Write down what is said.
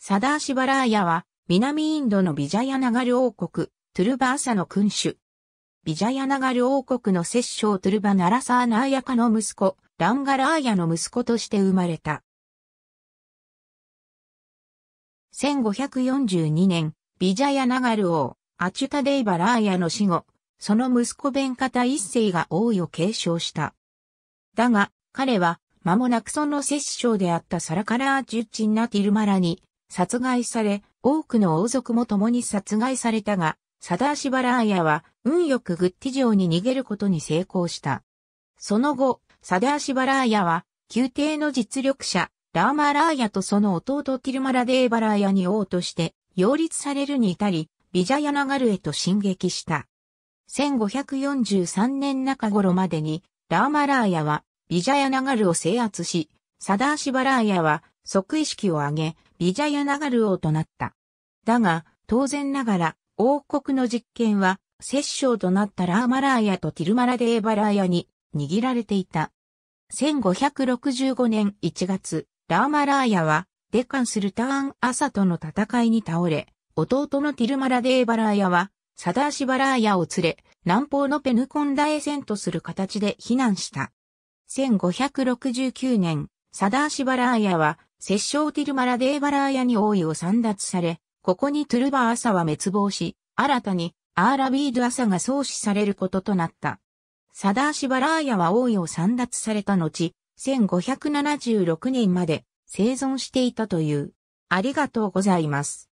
サダーシバラーヤは、南インドのビジャヤナガル王国、トゥルバーサの君主。ビジャヤナガル王国の摂政トゥルバナラサーナーヤカの息子、ランガラーヤの息子として生まれた。1542年、ビジャヤナガル王、アチュタデイバラーヤの死後、その息子ベンカタ一世が王位を継承した。だが、彼は、間もなくその摂政であったサラカラージュッチンナティルマラに、殺害され、多くの王族も共に殺害されたが、サダーシバラーヤは運よくグッティ城に逃げることに成功した。その後、サダーシバラーヤは、宮廷の実力者、ラーマラーヤとその弟ティルマラデーバラーヤに王として、擁立されるに至り、ビジャヤナガルへと進撃した。1543年中頃までに、ラーマラーヤは、ビジャヤナガルを制圧し、サダーシバラーヤは、即位式を挙げ、ビジャヤナガル王となった。だが、当然ながら、王国の実権は、摂政となったラーマラーヤとティルマラデーバラーヤに握られていた。1565年1月、ラーマラーヤは、デカンするターン・アサとの戦いに倒れ、弟のティルマラデーバラーヤは、サダーシバラーヤを連れ、南方のペヌコンダへ戦とする形で避難した。1569年、サダーシバラーヤは、摂政ティルマラデーバラーヤに王位を散奪され、ここにトゥルバー朝は滅亡し、新たにアーラビード朝が創始されることとなった。サダーシバラーヤは王位を散奪された後、1576年まで生存していたという。ありがとうございます。